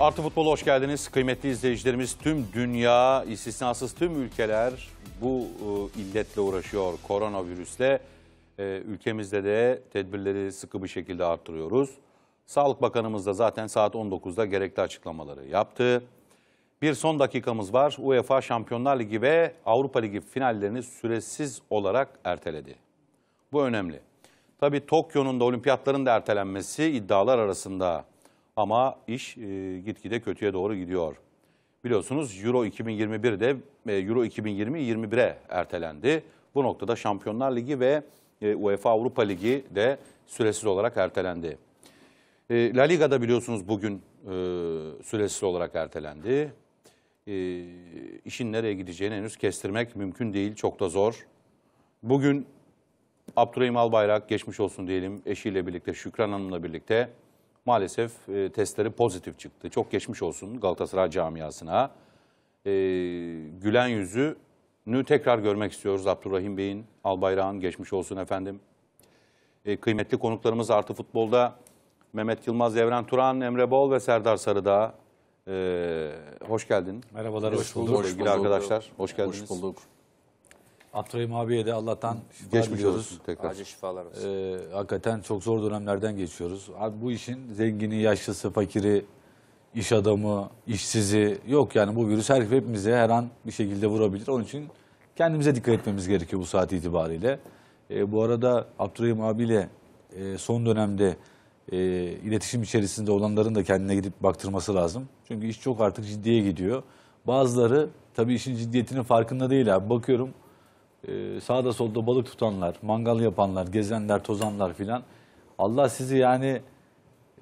Artı Futbol'a hoş geldiniz. Kıymetli izleyicilerimiz tüm dünya, istisnasız tüm ülkeler bu e, illetle uğraşıyor koronavirüsle. E, ülkemizde de tedbirleri sıkı bir şekilde artırıyoruz. Sağlık Bakanımız da zaten saat 19'da gerekli açıklamaları yaptı. Bir son dakikamız var. UEFA Şampiyonlar Ligi ve Avrupa Ligi finallerini süresiz olarak erteledi. Bu önemli. Tabii Tokyo'nun da olimpiyatların da ertelenmesi iddialar arasında ama iş e, gitgide kötüye doğru gidiyor. Biliyorsunuz Euro 2021'de e, Euro 2020 21'e ertelendi. Bu noktada Şampiyonlar Ligi ve e, UEFA Avrupa Ligi de süresiz olarak ertelendi. E, La Liga'da biliyorsunuz bugün e, süresiz olarak ertelendi. E, işin nereye gideceğini henüz kestirmek mümkün değil, çok da zor. Bugün Abdurrahim Albayrak geçmiş olsun diyelim eşiyle birlikte, Şükran Hanım'la birlikte maalesef e, testleri pozitif çıktı. Çok geçmiş olsun Galatasaray camiasına. E, gülen yüzünü tekrar görmek istiyoruz Abdurrahim Bey'in, Albayrak'ın geçmiş olsun efendim. E, kıymetli konuklarımız Artı Futbol'da Mehmet Yılmaz, Evren Turan, Emre Bol ve Serdar Sarı'da E, hoş geldin. Merhabalar, hoş, hoş bulduk. arkadaşlar, hoş geldiniz. Hoş bulduk. Abdurrahim abiye de Allah'tan şifa Geçmiş olsun tekrar. Acil şifalar olsun. Ee, hakikaten çok zor dönemlerden geçiyoruz. Abi bu işin zengini, yaşlısı, fakiri, iş adamı, işsizi yok yani bu virüs her hepimize her an bir şekilde vurabilir. Onun için kendimize dikkat etmemiz gerekiyor bu saat itibariyle. Ee, bu arada Abdurrahim abiyle e, son dönemde e, iletişim içerisinde olanların da kendine gidip baktırması lazım. Çünkü iş çok artık ciddiye gidiyor. Bazıları tabii işin ciddiyetinin farkında değil abi. Bakıyorum e, sağda solda balık tutanlar, mangal yapanlar, gezenler, tozanlar filan. Allah sizi yani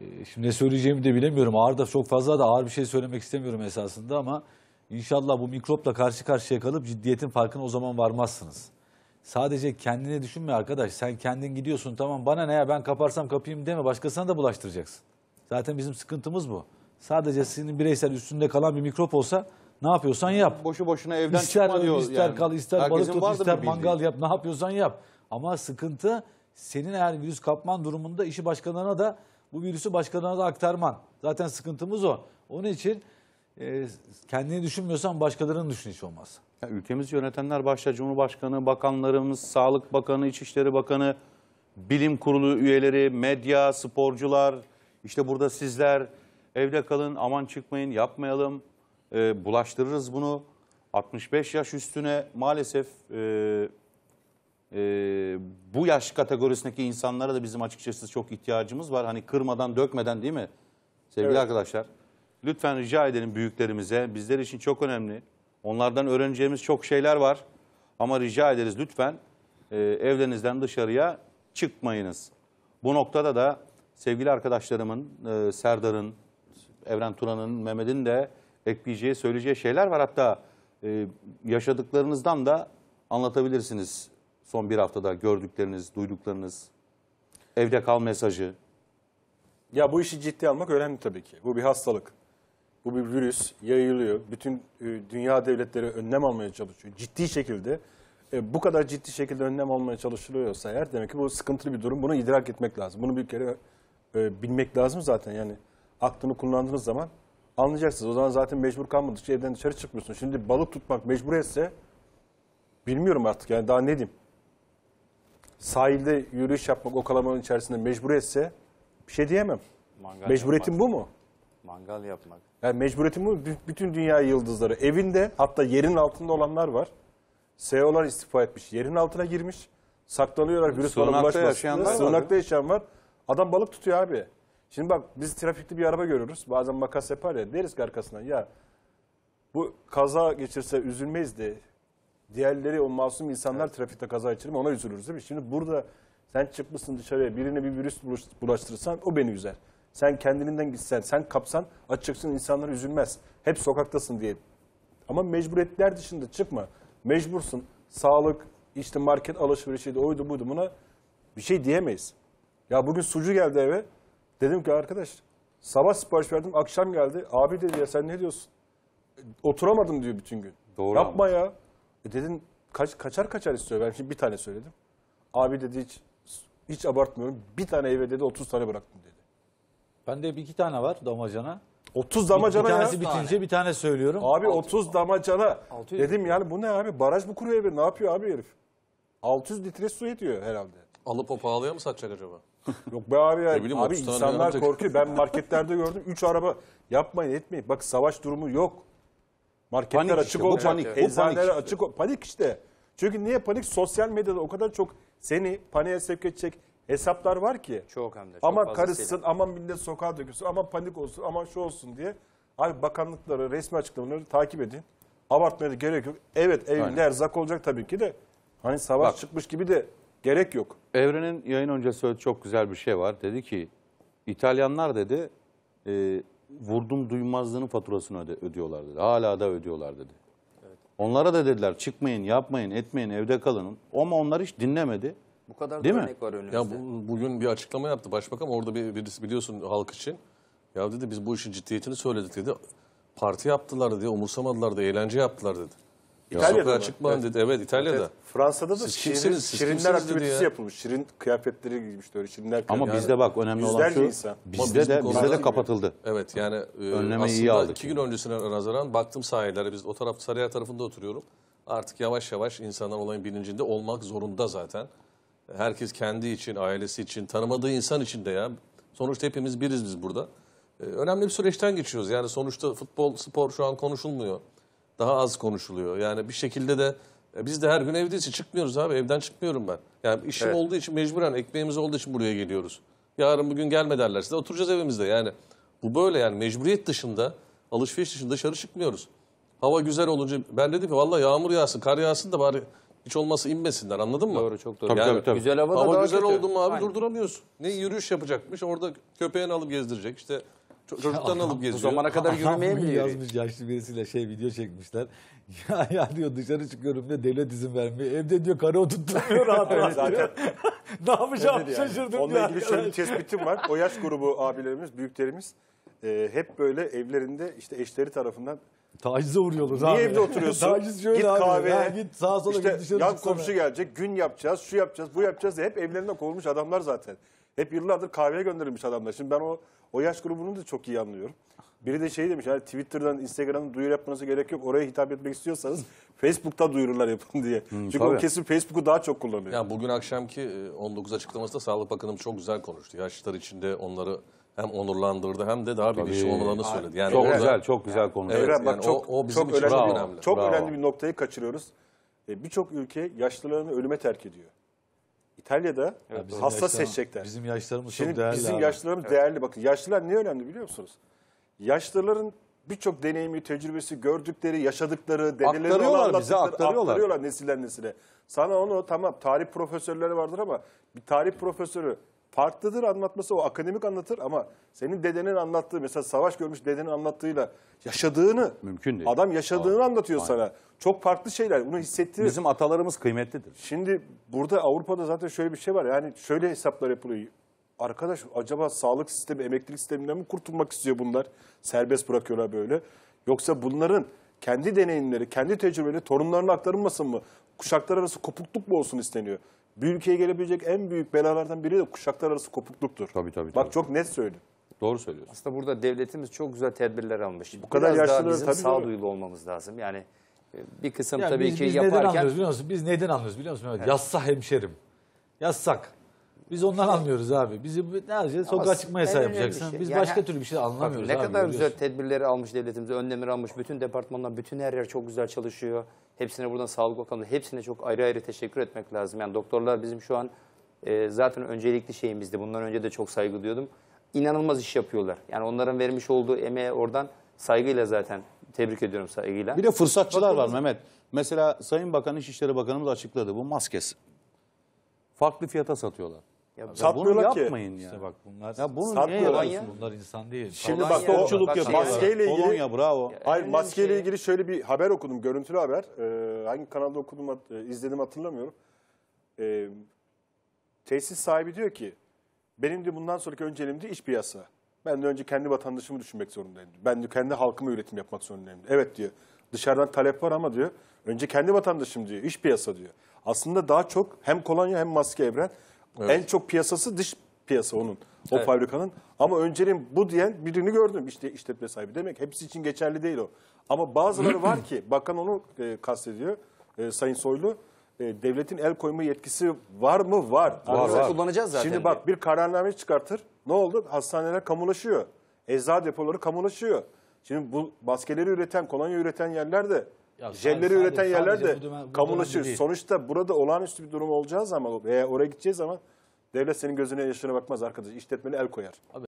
e, şimdi ne söyleyeceğimi de bilemiyorum. Ağır da çok fazla da ağır bir şey söylemek istemiyorum esasında ama inşallah bu mikropla karşı karşıya kalıp ciddiyetin farkına o zaman varmazsınız. Sadece kendine düşünme arkadaş. Sen kendin gidiyorsun tamam bana ne ya ben kaparsam kapayım deme başkasına da bulaştıracaksın. Zaten bizim sıkıntımız bu. Sadece senin bireysel üstünde kalan bir mikrop olsa ne yapıyorsan yap. Boşu boşuna evden ister, çıkma diyor. İster yani. kal, ister balık tut, ister mangal yap. Ne yapıyorsan yap. Ama sıkıntı senin eğer virüs kapman durumunda işi başkalarına da bu virüsü başkalarına da aktarman. Zaten sıkıntımız o. Onun için e, kendini düşünmüyorsan başkalarının düşün hiç olmaz. Ya ülkemizi yönetenler başta Cumhurbaşkanı, bakanlarımız, Sağlık Bakanı, İçişleri Bakanı, bilim kurulu üyeleri, medya, sporcular, işte burada sizler evde kalın, aman çıkmayın, yapmayalım e, bulaştırırız bunu. 65 yaş üstüne maalesef e, e, bu yaş kategorisindeki insanlara da bizim açıkçası çok ihtiyacımız var. Hani kırmadan dökmeden değil mi sevgili evet. arkadaşlar? Lütfen rica edelim büyüklerimize. Bizler için çok önemli. Onlardan öğreneceğimiz çok şeyler var. Ama rica ederiz lütfen e, evlerinizden dışarıya çıkmayınız. Bu noktada da sevgili arkadaşlarımın, e, Serdar'ın, Evren Turan'ın, Mehmet'in de ekleyeceği, söyleyeceği şeyler var. Hatta e, yaşadıklarınızdan da anlatabilirsiniz son bir haftada gördükleriniz, duyduklarınız, evde kal mesajı. Ya bu işi ciddi almak önemli tabii ki. Bu bir hastalık. Bu bir virüs yayılıyor. Bütün e, dünya devletleri önlem almaya çalışıyor. Ciddi şekilde e, bu kadar ciddi şekilde önlem almaya çalışılıyorsa eğer demek ki bu sıkıntılı bir durum. Bunu idrak etmek lazım. Bunu bir kere e, bilmek lazım zaten. Yani aklını kullandığınız zaman anlayacaksınız. O zaman zaten mecbur kalmadıkça evden dışarı çıkmıyorsun. Şimdi balık tutmak mecbur mecburiyetse bilmiyorum artık yani daha ne diyeyim. Sahilde yürüyüş yapmak o kalabalığın içerisinde mecbur mecburiyetse bir şey diyemem. Mangal Mecburiyetin yapmak. bu mu? Mangal yapmak. Yani mecburiyetin bu. Bütün dünya yıldızları evinde hatta yerin altında olanlar var. Seo'lar istifa etmiş. Yerin altına girmiş. Saklanıyorlar virüs bana bulaşmasın. Sığınakta yaşayan var. Adam balık tutuyor abi. Şimdi bak biz trafikte bir araba görürüz Bazen makas yapar ya deriz ki arkasından ya bu kaza geçirse üzülmeyiz de diğerleri o masum insanlar evet. trafikte kaza geçirir ona üzülürüz değil mi? Şimdi burada sen çıkmışsın dışarıya birine bir virüs bulaştırırsan o beni üzer. Sen kendiliğinden gitsen, sen kapsan açacaksın insanlar üzülmez. Hep sokaktasın diye. Ama mecburiyetler dışında çıkma. Mecbursun. Sağlık, işte market alışverişiydi, oydu buydu buna bir şey diyemeyiz. Ya bugün sucu geldi eve Dedim ki arkadaş sabah sipariş verdim akşam geldi. Abi dedi ya sen ne diyorsun? Oturamadım diyor bütün gün. Doğru Yapma anladım. ya. E dedim kaç, kaçar kaçar istiyor. Ben şimdi bir tane söyledim. Abi dedi hiç, hiç abartmıyorum. Bir tane eve dedi 30 tane bıraktım dedi. Bende bir iki tane var damacana. 30 damacana bir, bir tanesi ya. bitince bir tane söylüyorum. Abi Altı, 30 damacana. 600 dedim yani bu ne abi? Baraj mı kuruyor eve? Ne yapıyor abi herif? 600 litre su ediyor herhalde. Alıp o pahalıya mı satacak acaba? Yok be abi ya. bileyim, abi insanlar yanacak. korkuyor. Ben marketlerde gördüm. Üç araba yapmayın etmeyin. Bak savaş durumu yok. Marketler Panik açık işte, bu olacak. panik, bu panik Eczaneler işte. açık Panik işte. Çünkü niye panik? Sosyal medyada o kadar çok seni paniğe sevk edecek hesaplar var ki. Çok hem de. Çok ama fazlasıyla. karışsın, aman millet sokağa dökülsün, ama panik olsun, ama şu olsun diye. Abi bakanlıkları, resmi açıklamaları takip edin. Abartmaya da gerek yok. Evet evinde Aynen. erzak olacak tabii ki de. Hani savaş Bak. çıkmış gibi de Gerek yok. Evren'in yayın öncesi söylediği çok güzel bir şey var. Dedi ki İtalyanlar dedi e, vurdum duymazlığının faturasını öde, ödüyorlar dedi. Hala da ödüyorlar dedi. Evet. Onlara da dediler çıkmayın, yapmayın, etmeyin, evde kalın. Ama onlar hiç dinlemedi. Bu kadar Değil da mi? örnek var önümüzde. Ya bu, bugün bir açıklama yaptı başbakan. Orada bir, birisi biliyorsun halk için. Ya dedi biz bu işin ciddiyetini söyledik dedi. Parti yaptılar dedi, umursamadılar da eğlence yaptılar dedi. İtalya'da sokağa mı? çıkmayın dedi. Evet İtalya'da. Evet, Fransa'da da siz şirin, siz şirinler kimsiniz aktivitesi ya. yapılmış. Şirin kıyafetleri giymişti öyle şirinler Ama bizde bak önemli olan şu insan. bizde de bizde de kapatıldı. Evet yani e, Önleme aslında iyi aldık. iki gün öncesine nazaran baktım sahillere biz o taraf Sarıyer tarafında oturuyorum. Artık yavaş yavaş insanlar olayın bilincinde olmak zorunda zaten. Herkes kendi için, ailesi için, tanımadığı insan için de ya. Sonuçta hepimiz biriz biz burada. E, önemli bir süreçten geçiyoruz. Yani sonuçta futbol, spor şu an konuşulmuyor daha az konuşuluyor. Yani bir şekilde de e, biz de her gün evdeyiz. Çıkmıyoruz abi. Evden çıkmıyorum ben. Yani işim Evet. olduğu için mecburen ekmeğimiz olduğu için buraya geliyoruz. Yarın bugün gelme derlerse oturacağız evimizde. Yani bu böyle yani mecburiyet dışında alışveriş dışında dışarı çıkmıyoruz. Hava güzel olunca ben dedim ki valla yağmur yağsın kar yağsın da bari hiç olmazsa inmesinler anladın mı? Doğru çok doğru. Tabii, tabii, tabii. Güzel hava Hava daha güzel oldu mu abi Aynen. durduramıyorsun. Ne yürüyüş yapacakmış orada köpeğini alıp gezdirecek işte Çocuktan alıp geziyor. Bu zamana kadar yürümeye mi yazmış yaşlı birisiyle şey video çekmişler. Ya, ya diyor dışarı çıkıyorum diyor devlet izin vermiyor. Evde diyor karı oturtmuyor rahat rahat Zaten ne yapacağım yani. şaşırdım. Onunla diyor. ilgili şöyle bir tespitim var. O yaş grubu abilerimiz, büyüklerimiz e, hep böyle evlerinde işte eşleri tarafından Tacize uğruyoruz Niye abi. Niye evde oturuyorsun? Taciz şöyle git abi. kahveye. Ha, git sağa sola işte, git dışarı Yan komşu gelecek, gün yapacağız, şu yapacağız, bu yapacağız hep evlerinde kovulmuş adamlar zaten. Hep yıllardır kahveye gönderilmiş adamlar. Şimdi ben o o yaş grubunu da çok iyi anlıyorum. Biri de şey demiş, yani Twitter'dan, Instagram'dan duyur yapmanıza gerek yok. Oraya hitap etmek istiyorsanız Facebook'ta duyurular yapın diye. Hmm, Çünkü tabii. o kesin Facebook'u daha çok kullanıyor. Ya bugün akşamki 19 e, açıklamasında Sağlık Bakanım çok güzel konuştu. Yaşlılar içinde onları hem onurlandırdı hem de daha bir işi olmalarını söyledi. Yani çok orada, güzel, çok güzel konuştu. Evet, yani bak, çok, o, o bizim çok için önemli, bravo, önemli. Çok önemli bir noktayı kaçırıyoruz. E, birçok ülke yaşlılarını ölüme terk ediyor. İtalya'da evet, bizim hassas seçecekler. Bizim yaşlarımız Şimdi çok değerli. Bizim abi. evet. değerli. Bakın yaşlılar ne önemli biliyor musunuz? Yaşlıların birçok deneyimi, tecrübesi, gördükleri, yaşadıkları, deneleri aktarıyorlar bize aktarıyorlar. aktarıyorlar nesilden nesile. Sana onu tamam tarih profesörleri vardır ama bir tarih profesörü farklıdır anlatması. O akademik anlatır ama senin dedenin anlattığı mesela savaş görmüş dedenin anlattığıyla yaşadığını mümkün değil. Adam yaşadığını Aynen. anlatıyor Aynen. sana. Çok farklı şeyler. Bunu hissettirir. Bizim atalarımız kıymetlidir. Şimdi burada Avrupa'da zaten şöyle bir şey var. Yani şöyle hesaplar yapılıyor. Arkadaş acaba sağlık sistemi, emeklilik sisteminden mi kurtulmak istiyor bunlar? Serbest bırakıyorlar böyle. Yoksa bunların kendi deneyimleri, kendi tecrübeleri torunlarına aktarılmasın mı? Kuşaklar arası kopukluk mu olsun isteniyor? bir ülkeye gelebilecek en büyük belalardan biri de kuşaklar arası kopukluktur. Tabii tabii. tabii. Bak çok net söyledim. Doğru söylüyorsun. Aslında burada devletimiz çok güzel tedbirler almış. Bu kadar Biraz tabii sağduyulu olmamız lazım. Yani e, bir kısım yani tabii biz, ki biz yaparken... Neden anlıyoruz biliyor musun? Biz neden anlıyoruz biliyor musun? Evet. Yassa hemşerim. Yassak. Biz ondan anlıyoruz abi. Bizi ne yapacağız? Sokağa çıkma yasağı yapacaksın. Şey. Biz yani, başka türlü bir şey anlamıyoruz. Bak, ne abi, kadar biliyorsun. güzel tedbirleri almış devletimiz, önlemleri almış. Bütün departmanlar, bütün her yer çok güzel çalışıyor. Hepsine buradan Sağlık Bakanlığı, hepsine çok ayrı ayrı teşekkür etmek lazım. Yani doktorlar bizim şu an e, zaten öncelikli şeyimizdi. Bundan önce de çok saygı duyuyordum. İnanılmaz iş yapıyorlar. Yani onların vermiş olduğu emeğe oradan saygıyla zaten tebrik ediyorum saygıyla. Bir de fırsatçılar var Mehmet. Mesela Sayın Bakan İçişleri Bakanımız açıkladı bu maskesi. Farklı fiyata satıyorlar. Ya Satmıyorlar bunu ki. yapmayın ya. İşte bak bunlar Ya bunu niye Satmıyorlar ya? Bunlar insan değil. Şimdi bak o Topçuluk Bak Maskeyle ilgili- Polonya bravo. Hayır maskeyle şey. ilgili şöyle bir haber okudum. Görüntülü haber. Ee, hangi kanalda okudum e, izledim hatırlamıyorum. Ee, tesis sahibi diyor ki benim de bundan sonraki önceliğim de iç piyasa. Ben de önce kendi vatandaşımı düşünmek zorundayım. Ben de kendi halkıma üretim yapmak zorundayım. Evet diyor. Dışarıdan talep var ama diyor. Önce kendi vatandaşım diyor. iç piyasa diyor. Aslında daha çok hem kolonya hem maske evren Evet. En çok piyasası dış piyasa onun. O evet. fabrikanın. Ama önceliğin bu diyen birini gördüm işte işletme sahibi. Demek hepsi için geçerli değil o. Ama bazıları var ki bakan onu e, kastediyor e, Sayın Soylu. E, devletin el koyma yetkisi var mı? Var. Var, var. Kullanacağız zaten. Şimdi bak bir kararname çıkartır. Ne oldu? Hastaneler kamulaşıyor. Eczacı depoları kamulaşıyor. Şimdi bu maskeleri üreten, kolonya üreten yerler de Jelleri üreten sadece yerler de bu kamulaşıyor. Sonuçta burada olağanüstü bir durum olacağız ama veya oraya gideceğiz ama devlet senin gözüne yaşına bakmaz arkadaş. İşletmeli el koyar. Abi